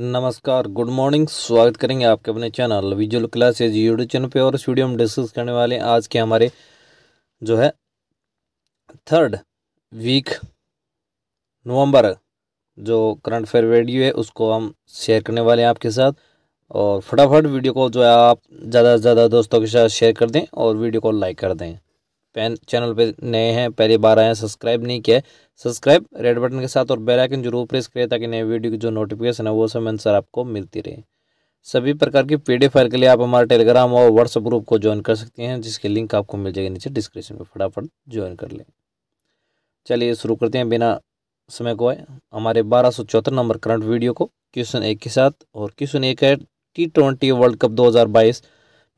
नमस्कार good morning स्वागत करेंगे आपके अपने channel visual classes YouTube channel पे और इस वीडियो में डिस्कस करने वाले हैं आज के हमारे जो है थर्ड वीक नवंबर जो करंट अफेयर वीडियो है उसको हम शेयर करने वाले हैं आपके साथ और फटाफट वीडियो को जो है आप ज़्यादा से ज़्यादा दोस्तों के साथ शेयर कर दें और वीडियो को लाइक कर दें पैन चैनल पे नए हैं पहली बार आए हैं सब्सक्राइब नहीं किया सब्सक्राइब रेड बटन के साथ और बेल आइकन जरूर प्रेस करें ताकि नए वीडियो की जो नोटिफिकेशन है वो समय अनुसार आपको मिलती रहे सभी प्रकार की पी फाइल के लिए आप हमारे टेलीग्राम और व्हाट्सअप ग्रुप को ज्वाइन कर सकते हैं जिसकी लिंक आपको मिल जाएगी नीचे डिस्क्रिप्शन में फटाफट ज्वाइन कर लें चलिए शुरू करते हैं बिना समय को हमारे बारह नंबर करंट वीडियो को क्वेश्चन एक के साथ और क्वेश्चन एक है टी ट्वेंटी वर्ल्ड कप दो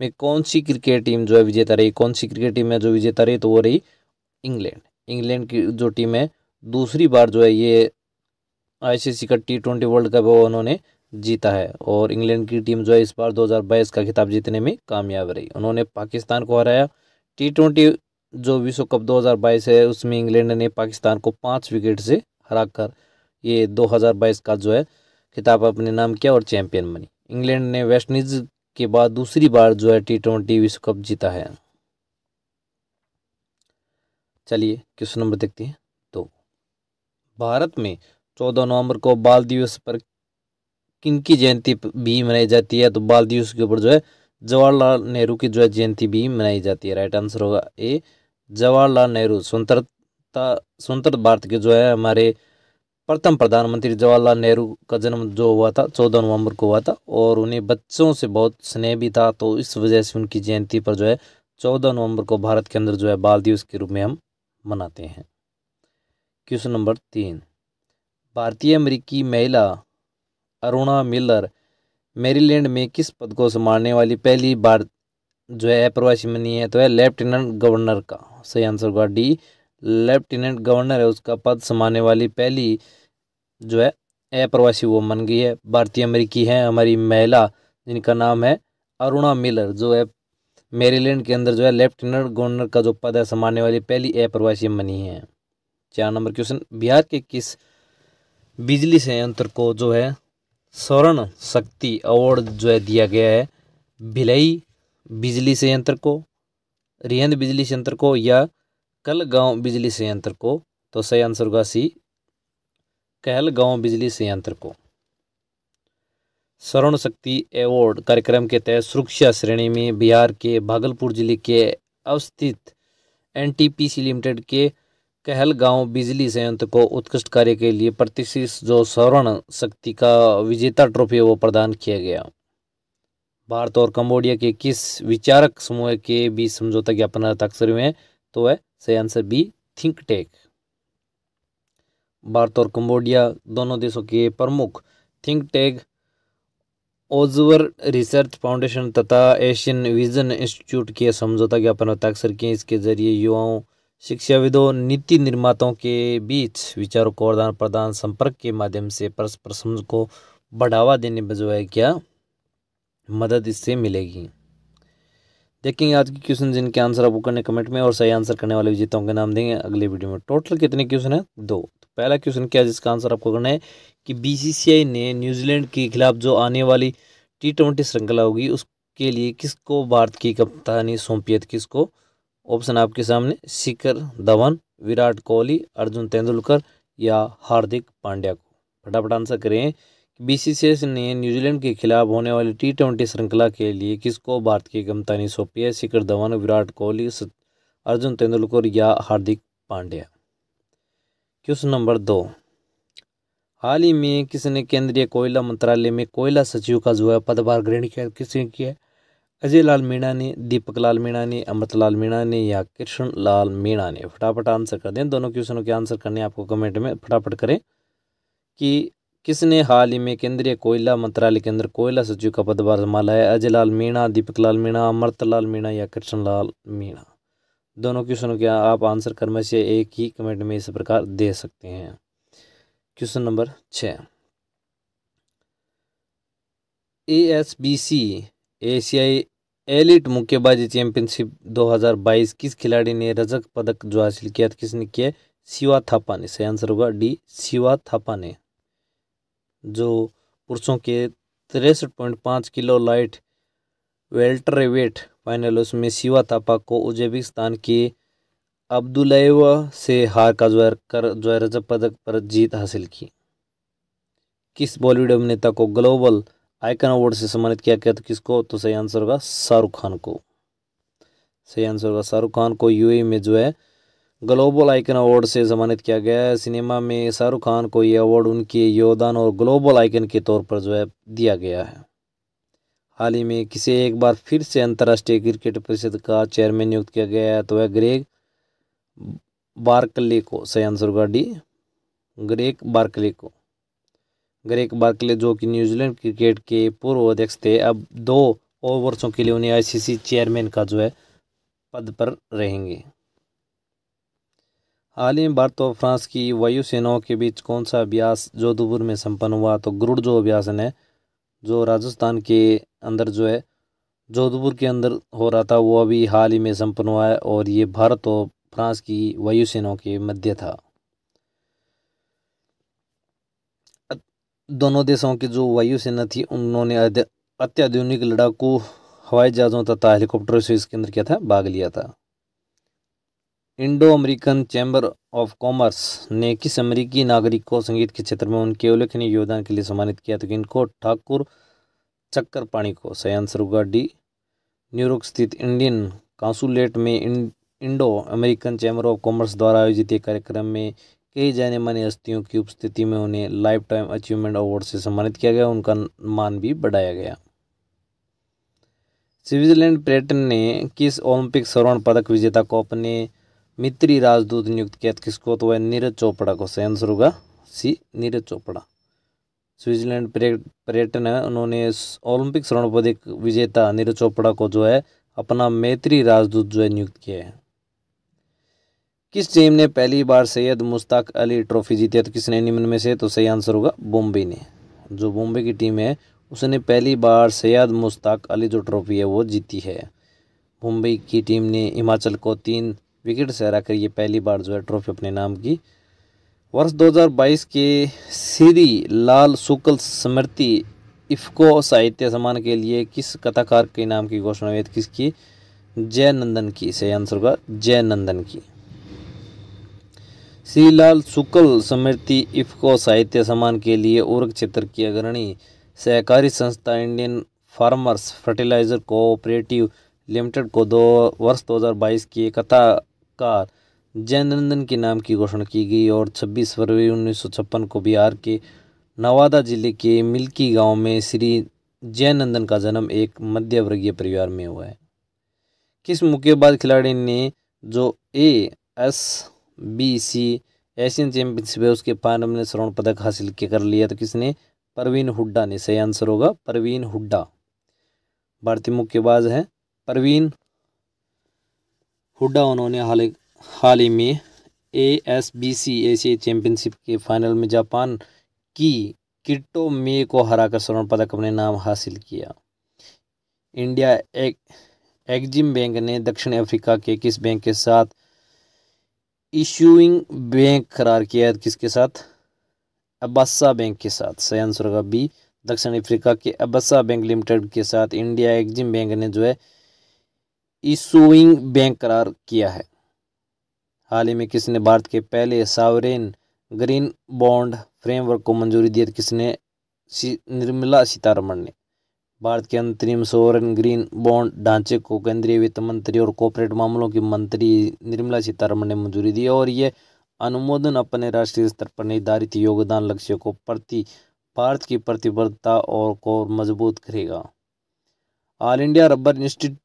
में कौन सी क्रिकेट टीम जो है विजेता रही कौन सी क्रिकेट टीम है जो विजेता रही तो वो रही इंग्लैंड इंग्लैंड की जो टीम है दूसरी बार जो है ये आईसीसी का टी ट्वेंटी वर्ल्ड कप वो उन्होंने जीता है और इंग्लैंड की टीम जो है इस बार 2022 का खिताब जीतने में कामयाब रही उन्होंने पाकिस्तान को हराया टी ट्वेंटी जो विश्व कप 2022 है उसमें इंग्लैंड ने पाकिस्तान को पाँच विकेट से हरा कर ये 2022 का जो है खिताब अपने नाम किया और चैंपियन बनी इंग्लैंड ने वेस्टइंडीज के बाद दूसरी बार जो है टी ट्वेंटी विश्व कप जीता है चलिए क्वेश्चन नंबर देखते हैं तो भारत में चौदह नवंबर को बाल दिवस पर किन की जयंती भी मनाई जाती है तो बाल दिवस के ऊपर जो है जवाहरलाल नेहरू की जो है जयंती भी मनाई जाती है राइट आंसर होगा ए जवाहरलाल नेहरू स्वतंत्रता स्वतंत्र भारत के जो है हमारे प्रथम प्रधानमंत्री जवाहरलाल नेहरू का जन्म जो हुआ था चौदह नवंबर को हुआ था और उन्हें बच्चों से बहुत स्नेह भी था तो इस वजह से उनकी जयंती पर जो है चौदह नवंबर को भारत के अंदर जो है बाल दिवस के रूप में हम मनाते हैं क्वेश्चन नंबर तीन भारतीय अमेरिकी महिला अरुणा मिलर मेरीलैंड में किस पद को संभालने वाली पहली बार जो है अप्रवासी बनी है तो है लेफ्टिनेंट गवर्नर का सही आंसर होगा डी लेफ्टिनेंट गवर्नर है उसका पद संभालने वाली पहली जो है अप्रवासी वो मन गई है भारतीय अमेरिकी है हमारी महिला जिनका नाम है अरुणा मिलर जो है मेरीलैंड के अंदर जो है लेफ्टिनेंट गवर्नर का जो पद है संभालने वाली पहली अप्रवासी मनी है चार नंबर क्वेश्चन बिहार के किस बिजली संयंत्र को जो है स्वर्ण शक्ति अवार्ड जो है दिया गया है भिलई बिजली संयंत्र को रिहंद बिजली संयंत्र को या कल गांव बिजली संयंत्र को तो सही आंसर होगा सी कहल गांव बिजली संयंत्र को स्वर्ण शक्ति अवार्ड कार्यक्रम के तहत सुरक्षा श्रेणी में बिहार के भागलपुर जिले के अवस्थित एनटीपीसी लिमिटेड के कहलगांव बिजली संयंत्र को उत्कृष्ट कार्य के लिए प्रतिष्ठित जो स्वर्ण शक्ति का विजेता ट्रॉफी है वो प्रदान किया गया भारत और कंबोडिया के किस विचारक समूह के बीच समझौता ज्ञापन हस्ताक्षर हुए हैं तो है सही answer B think tank Bharat और कंबोडिया दोनों देशों के प्रमुख think tank Observer research foundation तथा एशियन विजन इंस्टीट्यूट के समझौता ज्ञापन हस्ताक्षर किए इसके जरिए युवाओं शिक्षाविदों नीति निर्माताओं के बीच विचारों को आदान प्रदान संपर्क के माध्यम से परस्पर समझ को बढ़ावा देने में जो है क्या मदद इससे मिलेगी देखेंगे आज के क्वेश्चन जिनके आंसर आप करने कमेंट में और सही आंसर करने वाले विजेताओं के नाम देंगे अगले वीडियो में टोटल कितने क्वेश्चन है दो तो पहला क्वेश्चन क्या है जिसका आंसर आपको करना है कि बीसीसीआई ने न्यूजीलैंड के खिलाफ जो आने वाली टी ट्वेंटी श्रृंखला होगी उसके लिए किसको भारत की कप्तानी सौंपी तो किसको ऑप्शन आपके सामने शिखर धवन विराट कोहली अर्जुन तेंदुलकर या हार्दिक पांड्या को फटाफट आंसर करें बीसीसीएस ने न्यूजीलैंड के खिलाफ होने वाली टी ट्वेंटी श्रृंखला के लिए किसको भारत की कमतानी सौंपी है शिखर धवन विराट कोहली अर्जुन तेंदुलकर या हार्दिक पांड्या क्वेश्चन नंबर दो हाल ही में किसने केंद्रीय कोयला मंत्रालय में कोयला सचिव का जो है पदभार ग्रहण किया किसने किया अजय लाल मीणा ने दीपक लाल मीणा ने अमृत लाल मीणा ने या कृष्ण लाल मीणा ने फटाफट आंसर कर दें दोनों क्वेश्चनों के आंसर करने आपको कमेंट में फटाफट करें कि किसने हाल ही में केंद्रीय कोयला मंत्रालय के अंदर कोयला सचिव का पदभार संभाला है अजय लाल मीणा दीपक लाल मीणा अमृत लाल मीणा या कृष्ण लाल मीणा दोनों क्वेश्चनों के आप आंसर क्रम से एक ही कमेंट में इस प्रकार दे सकते हैं क्वेश्चन नंबर छ ए एस बी सी एशियाई एलिट मुक्केबाजी चैंपियनशिप 2022 किस खिलाड़ी ने रजक पदक जो हासिल किया था किसने किया शिवा थापा ने सही आंसर होगा डी शिवा थापा ने जो पुरुषों के तिरसठ पॉइंट पाँच kilo light welterweight final उसमें शिवा तापा को उज्बेकिस्तान के अब्दुलवा से हार का ज्वर कर रजत पदक पर जीत हासिल की किस बॉलीवुड अभिनेता को ग्लोबल आइकन अवार्ड से सम्मानित किया गया तो किसको तो सही आंसर होगा शाहरुख खान को सही आंसर होगा शाहरुख खान को यूएई e में जो है ग्लोबल आइकन अवार्ड से सम्मानित किया गया है सिनेमा में शाहरुख खान को ये अवार्ड उनके योगदान और ग्लोबल आइकन के तौर पर जो है दिया गया है हाल ही में किसे एक बार फिर से अंतर्राष्ट्रीय क्रिकेट परिषद का चेयरमैन नियुक्त किया गया है तो वह ग्रेग बार्कले को सही आंसर होगा डी ग्रेग बार्कले को ग्रेग बार्कले जो कि न्यूजीलैंड क्रिकेट के पूर्व अध्यक्ष थे अब दो और वर्षों के लिए उन्हें आईसीसी चेयरमैन का जो है पद पर रहेंगे हाल ही में भारत और फ्रांस की वायुसेनाओं के बीच कौन सा अभ्यास जोधपुर में संपन्न हुआ तो गुरुड़ जो अभ्यास है जो राजस्थान के अंदर जो है जोधपुर के अंदर हो रहा था वो अभी हाल ही में संपन्न हुआ है और ये भारत और फ्रांस की वायुसेनाओं के मध्य था दोनों देशों की जो वायुसेना थी उन्होंने अत्याधुनिक लड़ाकू हवाई जहाज़ों तथा हेलीकॉप्टरों से इसके अंदर क्या था भाग लिया था Indo American chamber of commerce ने किस अमेरिकी नागरिक को संगीत के क्षेत्र में उनके उल्लेखनीय योगदान के लिए सम्मानित किया तो इनको ठाकुर चक्कर पाणी को सही आंसर होगा डी न्यूयॉर्क स्थित इंडियन काउंसुलेट में Indo American chamber of commerce द्वारा आयोजित एक कार्यक्रम में कई जाने माने हस्तियों की उपस्थिति में उन्हें लाइफ टाइम अचीवमेंट अवार्ड से सम्मानित किया गया उनका मान भी बढ़ाया गया स्विट्जरलैंड पर्यटन ने किस ओलंपिक स्वर्ण पदक विजेता को अपने मित्री राजदूत नियुक्त किया किसको तो वह नीरज चोपड़ा को सही आंसर होगा सी नीरज चोपड़ा स्विट्जरलैंड पर्यटन है उन्होंने ओलंपिक स्वर्ण पदक विजेता नीरज चोपड़ा को जो है अपना मैत्री राजदूत जो है नियुक्त किया है किस टीम ने पहली बार सैयद मुश्ताक अली ट्रॉफी जीती है तो किसने निम्न में से तो सही आंसर होगा बॉम्बे ने जो बॉम्बे की टीम है उसने पहली बार सैयद मुश्ताक अली जो ट्रॉफी है वो जीती है मुंबई की टीम ने हिमाचल को तीन विकेट से हराकर ये पहली बार जो है ट्रॉफी अपने नाम की वर्ष 2022 के श्री लाल शुक्ल स्मृति इफ्को साहित्य सम्मान के लिए किस कथाकार के नाम की घोषणा हुई किसकी जय नंदन की सही आंसर होगा जय नंदन की लाल शुक्ल स्मृति इफ्को साहित्य सम्मान के लिए उर्ग क्षेत्र की अग्रणी सहकारी संस्था Indian farmers fertiliser cooperative limited को दो वर्ष 2022 की कथा कार जयनंदन के नाम की घोषणा की गई और 26 फरवरी उन्नीस को बिहार के नवादा जिले के मिल्की गांव में श्री जयनंदन का जन्म एक मध्यवर्गीय परिवार में हुआ है किस मुक्केबाज खिलाड़ी ने जो A S B C Asian championship है उसके फाइनल में स्वर्ण पदक हासिल कर लिया तो किसने परवीन हुड्डा ने सही आंसर होगा परवीन हुड्डा भारतीय मुक्केबाज हैं परवीन हुडा उन्होंने हाल हाल ही में ए एस बी सी एशियाई चैंपियनशिप के फाइनल में जापान की किटो मे को हराकर स्वर्ण पदक अपने नाम हासिल किया इंडिया एक एक्जिम बैंक ने दक्षिण अफ्रीका के किस बैंक के साथ इशूइंग बैंक करार किया है किसके साथ अब्बासा बैंक के साथ सही आंसर होगा बी दक्षिण अफ्रीका के अबासा बैंक लिमिटेड के साथ इंडिया एक्जिम बैंक ने जो है इशूइंग बैंक करार किया है हाल ही में किसने भारत के पहले सावरेन ग्रीन बॉन्ड फ्रेमवर्क को मंजूरी दी तो किसने निर्मला सीतारमण ने भारत के अंतरिम सोवरन ग्रीन बॉन्ड ढांचे को केंद्रीय वित्त मंत्री और कॉरपोरेट मामलों की मंत्री निर्मला सीतारमण ने मंजूरी दी और ये अनुमोदन अपने राष्ट्रीय स्तर पर निर्धारित योगदान लक्ष्य को प्रति भारत की प्रतिबद्धता और को मजबूत करेगा all India rubber institute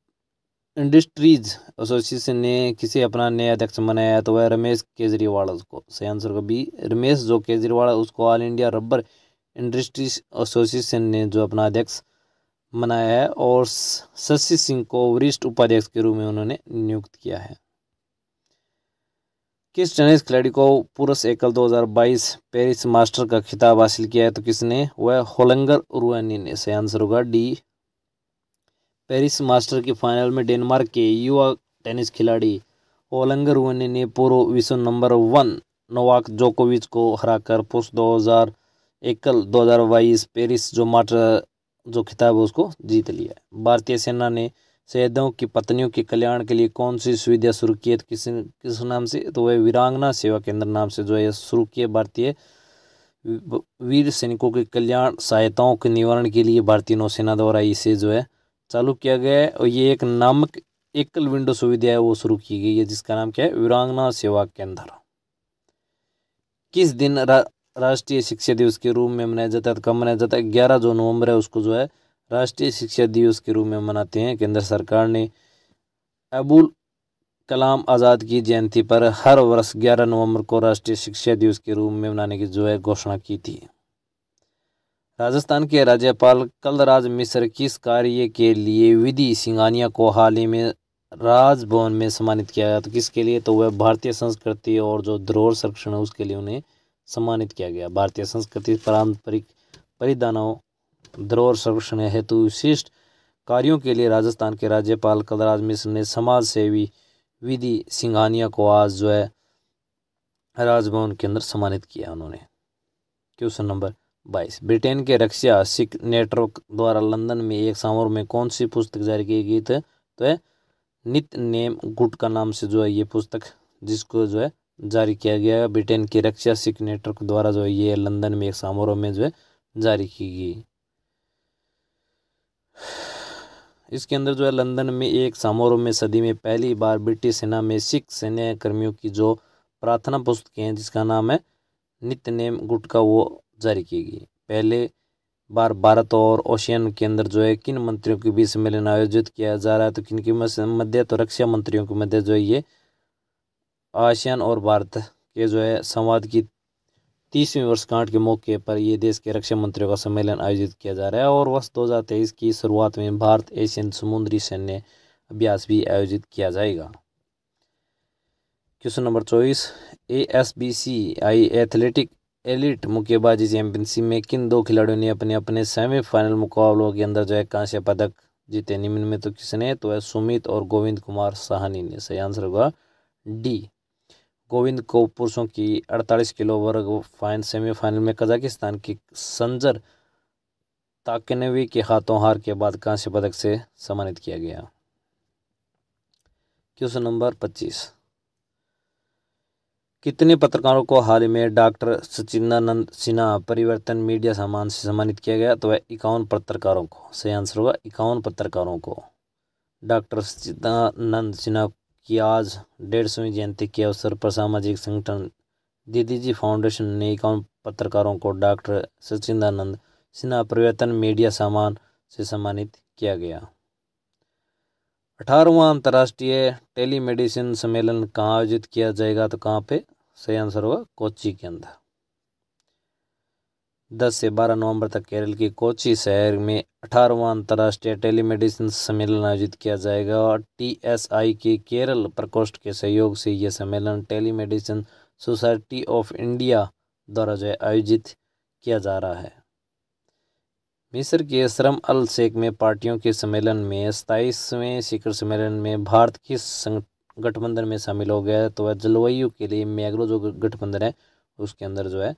industries association ने किसे अपना नया अध्यक्ष बनाया तो वह रमेश केजरीवाल को सही आंसर का बी रमेश जो केजरीवाल उसको all India rubber industries association ने जो अपना अध्यक्ष बनाया है और शशि सिंह को वरिष्ठ उपाध्यक्ष के रूप में उन्होंने नियुक्त किया है किस टेनिस खिलाड़ी को पुरुष एकल 2022 पेरिस मास्टर का खिताब हासिल किया है तो किसने वह होलंगर रुआनी ने सही आंसर होगा डी पेरिस मास्टर के फाइनल में डेनमार्क के युवा टेनिस खिलाड़ी ओलंगर ने पूर्व विश्व नंबर वन नोवाक जोकोविच को हराकर पुरुष दो हज़ार एकल दो हज़ार बाईस पेरिस जो मास्टर जो खिताब है उसको जीत लिया भारतीय सेना ने शहीदों की पत्नियों के कल्याण के लिए कौन सी सुविधा शुरू की है तो किस किस नाम से तो वह वीरांगना सेवा केंद्र नाम से जो है शुरू किए भारतीय वीर सैनिकों के कल्याण सहायताओं के निवारण के लिए भारतीय नौसेना द्वारा इसे जो है चालू किया गया है और ये एक नामक एकल विंडो सुविधा है वो शुरू की गई है जिसका नाम क्या है वीरांगना सेवा केंद्र किस दिन रा, राष्ट्रीय शिक्षा दिवस के रूप में मनाया जाता है तो कब मनाया जाता है ग्यारह जो नवंबर है उसको जो है राष्ट्रीय शिक्षा दिवस के रूप में मनाते हैं केंद्र सरकार ने अबुल कलाम आज़ाद की जयंती पर हर वर्ष ग्यारह नवंबर को राष्ट्रीय शिक्षा दिवस के रूप में मनाने की जो है घोषणा की थी राजस्थान के राज्यपाल कलराज मिश्र किस कार्य के लिए विधि सिंघानिया को हाल ही में राजभवन में सम्मानित किया गया तो किसके लिए तो वह भारतीय संस्कृति और जो धरोहर संरक्षण है उसके लिए उन्हें सम्मानित किया गया भारतीय संस्कृति पारंपरिक परिधानों धरोहर संरक्षण हेतु विशिष्ट कार्यों के लिए राजस्थान के राज्यपाल कलराज मिश्र ने समाज सेवी विधि सिंघानिया को आज जो है राजभवन के अंदर सम्मानित किया उन्होंने क्वेश्चन नंबर बाईस ब्रिटेन के रक्षा सिख नेटवर्क द्वारा लंदन में एक समारोह में कौन सी पुस्तक जारी की गई थी तो है नित नेम गुट का नाम से जो है ये पुस्तक जिसको जो है जारी किया गया ब्रिटेन की रक्षा सिख नेटवर्क द्वारा जो है ये लंदन में एक समारोह में जो है जारी की गई इसके अंदर जो है लंदन में एक समारोह में सदी में पहली बार ब्रिटिश सेना में सिख सैन्य कर्मियों की जो प्रार्थना पुस्तकें हैं जिसका नाम है नित नेम गुट का वो जारी की गई पहले बार भारत और ओशियन के अंदर जो है किन मंत्रियों के बीच सम्मेलन आयोजित किया जा रहा है तो किन की मध्य तो रक्षा मंत्रियों के मध्य जो है ये आशियान और भारत के जो है संवाद की तीसवीं वर्षगांठ के मौके पर ये देश के रक्षा मंत्रियों का सम्मेलन आयोजित किया जा रहा है और वर्ष दो हज़ार तेईस की शुरुआत में भारत एशियन समुद्री सैन्य अभ्यास भी आयोजित किया जाएगा क्वेश्चन नंबर चौबीस A S B C I athletic elite मुक्केबाजी चैंपियनशिप में किन दो खिलाड़ियों ने अपने अपने सेमीफाइनल मुकाबलों के अंदर जो है कांस्य पदक जीते निम्न में तो किसने तो है सुमित और गोविंद कुमार साहनी ने सही आंसर होगा डी गोविंद को पुरुषों की 48 किलो वर्ग फाइन सेमीफाइनल में कजाकिस्तान की संजर ताकनवी के हाथों हार के बाद कांस्य पदक से सम्मानित किया गया क्वेश्चन नंबर पच्चीस कितने पत्रकारों को हाल ही में डॉक्टर सचिंदानंद सिन्हा परिवर्तन मीडिया सम्मान से सम्मानित किया गया तो वह इक्यावन पत्रकारों को सही आंसर होगा इक्यावन पत्रकारों को डॉक्टर सचिदानंद सिन्हा की आज डेढ़ सौवीं जयंती के अवसर पर सामाजिक संगठन दीदी जी फाउंडेशन ने इक्यावन पत्रकारों को डॉक्टर सचिदानंद सिन्हा परिवर्तन मीडिया सम्मान से सम्मानित किया गया अठारहवां अंतर्राष्ट्रीय टेली मेडिसिन सम्मेलन कहाँ आयोजित किया जाएगा तो कहाँ पे सही आंसर होगा कोची के अंदर दस से बारह नवंबर तक केरल के कोची शहर में अठारहवां अंतर्राष्ट्रीय टेलीमेडिसिन सम्मेलन आयोजित किया जाएगा और टीएसआई के केरल प्रकोष्ठ के सहयोग से यह सम्मेलन टेलीमेडिसिन सोसाइटी ऑफ इंडिया द्वारा जो आयोजित किया जा रहा है मिस्र के श्रम अल शेख में पार्टियों के सम्मेलन में सताईसवें शिखर सम्मेलन में भारत किस गठबंधन में शामिल हो गया तो वह जलवायु के लिए मैग्रो जो गठबंधन है उसके अंदर जो है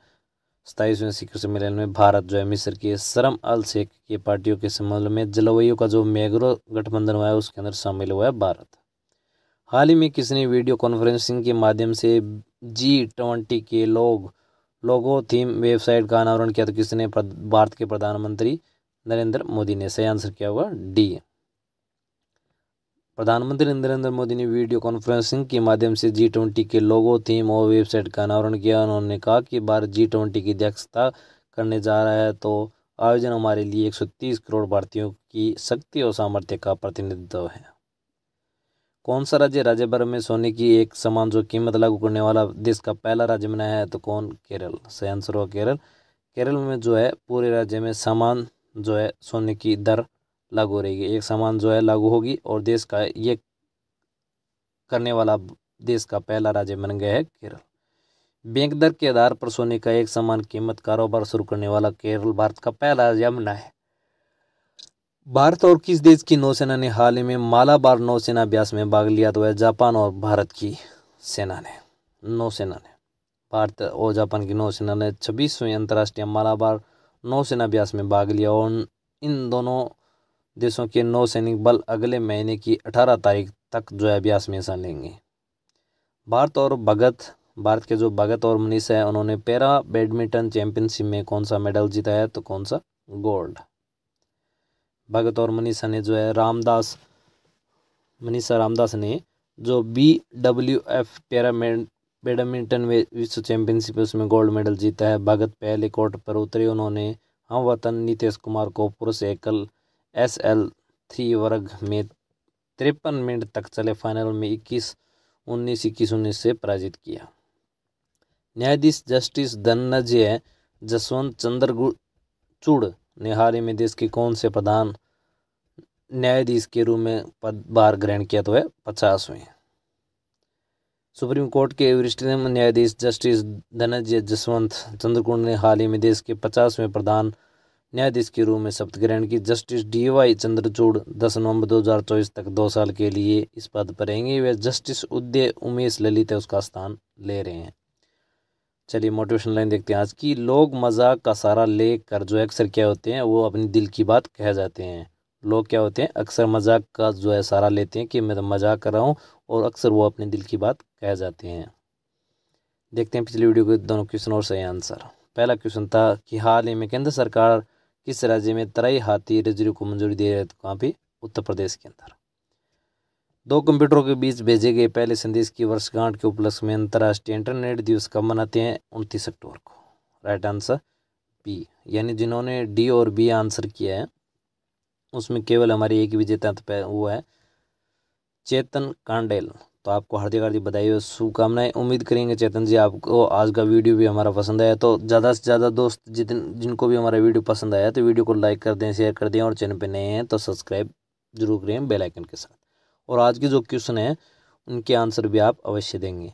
सताईसवें शिखर सम्मेलन में भारत जो है मिस्र के श्रम अल शेख के पार्टियों के सम्मेलन में जलवायु का जो मैग्रो गठबंधन हुआ है उसके अंदर शामिल हुआ है भारत हाल ही में किसने वीडियो कॉन्फ्रेंसिंग के माध्यम से जी ट्वेंटी के लोग लोगो थीम वेबसाइट का अनावरण किया तो किसने भारत के प्रधानमंत्री नरेंद्र मोदी ने सही आंसर क्या होगा डी प्रधानमंत्री नरेंद्र मोदी ने वीडियो कॉन्फ्रेंसिंग के माध्यम से जी ट्वेंटी के लोगो थीम और वेबसाइट का अनावरण किया उन्होंने कहा कि भारत जी ट्वेंटी की अध्यक्षता करने जा रहा है तो आयोजन हमारे लिए 130 करोड़ भारतीयों की शक्ति और सामर्थ्य का प्रतिनिधित्व है कौन सा राज्य राज्य भर में सोने की एक समान जो कीमत लागू करने वाला देश का पहला राज्य बनाया है तो कौन केरल सही आंसर होगा केरल केरल में जो है पूरे राज्य में समान जो है सोने की दर लागू रहेगी एक समान जो है लागू होगी और देश का ये करने वाला देश का पहला राज्य बन गया है केरल बैंक दर के आधार पर सोने का एक समान कीमत कारोबार शुरू करने वाला केरल भारत का पहला राज्य बना है भारत और किस देश की नौसेना ने हाल ही में मालाबार नौसेना अभ्यास में भाग लिया तो है जापान और भारत की सेना ने नौसेना ने भारत और जापान की नौसेना ने छब्बीसवें अंतर्राष्ट्रीय मालाबार नौसेना अभ्यास में भाग लिया और इन दोनों देशों के नौसैनिक बल अगले महीने की अठारह तारीख तक जो है अभ्यास में हिस्सा लेंगे भारत और भगत भारत के जो भगत और मनीष है उन्होंने पैरा बैडमिंटन चैंपियनशिप में कौन सा मेडल जीता है तो कौन सा गोल्ड भगत और मनीषा ने जो है रामदास मनीषा रामदास ने जो B W F para badminton विश्व चैंपियनशिप उसमें गोल्ड मेडल जीता है भगत पहले कोर्ट पर उतरे उन्होंने हम हाँ, वतन नीतीश कुमार को पुरुष एकल एस एल थ्री वर्ग में तिरपन मिनट तक चले फाइनल में इक्कीस उन्नीस इक्कीस उन्नीस से पराजित किया न्यायाधीश जस्टिस धनजय जसवंत चंद्र चूड़ ने हाल ही में देश के कौन से प्रधान न्यायाधीश के रूप में पदभार ग्रहण किया तो है पचासवें सुप्रीम कोर्ट के वरिष्ठ न्यायाधीश जस्टिस धनंजय जसवंत चंद्रकुंड ने हाल ही में देश के पचासवें प्रधान न्यायाधीश के रूप में शपथ ग्रहण की जस्टिस डी वाई चंद्रचूड़ दस नवंबर 2024 तक दो साल के लिए इस पद पर रहेंगे वे जस्टिस उदय उमेश ललित उसका स्थान ले रहे हैं चलिए मोटिवेशन लाइन देखते हैं आज की लोग मजाक का सहारा ले कर जो है अक्सर क्या होते हैं वो अपनी दिल की बात कह जाते हैं लोग क्या होते हैं अक्सर मजाक का जो है सहारा लेते हैं कि मैं तो मजाक कर रहा हूँ और अक्सर वो अपने दिल की बात कह जाते हैं देखते हैं पिछली वीडियो के दोनों क्वेश्चन और सही आंसर पहला क्वेश्चन था कि हाल ही में केंद्र सरकार किस राज्य में तराई हाथी रिजर्व को मंजूरी दे रही है तो कहाँ पर उत्तर प्रदेश के अंदर दो कंप्यूटरों के बीच भेजे गए पहले संदेश की वर्षगांठ के उपलक्ष्य में अंतर्राष्ट्रीय इंटरनेट दिवस कब मनाते हैं उनतीस अक्टूबर को राइट आंसर बी यानी जिन्होंने डी और बी आंसर किया है उसमें केवल हमारी एक विजेता तो वो है चेतन कांडेल तो आपको हार्दिक हार्दिक बधाई और शुभकामनाएं उम्मीद करेंगे चेतन जी आपको आज का वीडियो भी हमारा पसंद आया तो ज़्यादा से ज़्यादा दोस्त जितन जिनको भी हमारा वीडियो पसंद आया तो वीडियो को लाइक कर दें शेयर कर दें और चैनल पर नए हैं तो सब्सक्राइब जरूर करें बेलाइकन के साथ और आज के जो क्वेश्चन हैं उनके आंसर भी आप अवश्य देंगे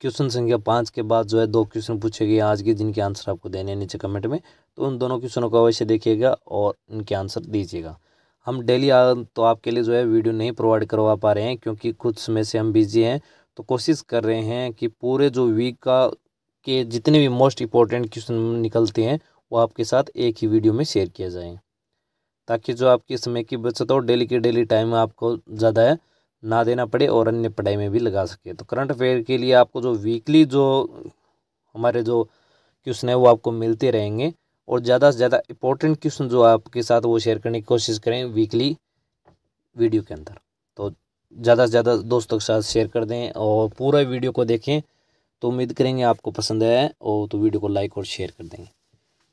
क्वेश्चन संख्या पाँच के बाद जो है दो क्वेश्चन पूछे गए आज के जिनके आंसर आपको देने नीचे कमेंट में तो उन दोनों क्वेश्चनों को अवश्य देखिएगा और उनके आंसर दीजिएगा हम डेली तो आपके लिए जो है वीडियो नहीं प्रोवाइड करवा पा रहे हैं क्योंकि कुछ समय से हम बिजी हैं तो कोशिश कर रहे हैं कि पूरे जो वीक का के जितने भी मोस्ट इंपॉर्टेंट क्वेश्चन निकलते हैं वो आपके साथ एक ही वीडियो में शेयर किया जाए ताकि जो आपकी समय की बचत हो डेली की डेली टाइम आपको ज़्यादा ना देना पड़े और अन्य पढ़ाई में भी लगा सके तो करंट अफेयर के लिए आपको जो वीकली जो हमारे जो क्वेश्चन है वो आपको मिलते रहेंगे और ज़्यादा से ज़्यादा इंपॉर्टेंट क्वेश्चन जो आपके साथ वो शेयर करने की कोशिश करें वीकली वीडियो के अंदर तो ज़्यादा से ज़्यादा दोस्तों के साथ शेयर कर दें और पूरा वीडियो को देखें तो उम्मीद करेंगे आपको पसंद आया और तो वीडियो को लाइक और शेयर कर देंगे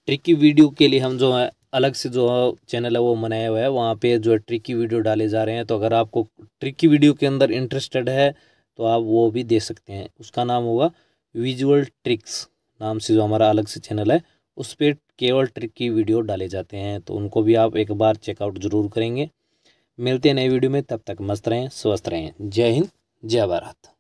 ट्रिकी वीडियो के लिए हम जो है अलग से जो चैनल है वो बनाया हुआ है वहाँ पे जो है वीडियो डाले जा रहे हैं तो अगर आपको ट्रिकी वीडियो के अंदर इंटरेस्टेड है तो आप वो भी दे सकते हैं उसका नाम होगा विजुअल ट्रिक्स नाम से जो हमारा अलग से चैनल है उस पर केवल ट्रिकी वीडियो डाले जाते हैं तो उनको भी आप एक बार चेकआउट ज़रूर करेंगे मिलते हैं नए वीडियो में तब तक मस्त रहें स्वस्थ रहें जय हिंद जय भारत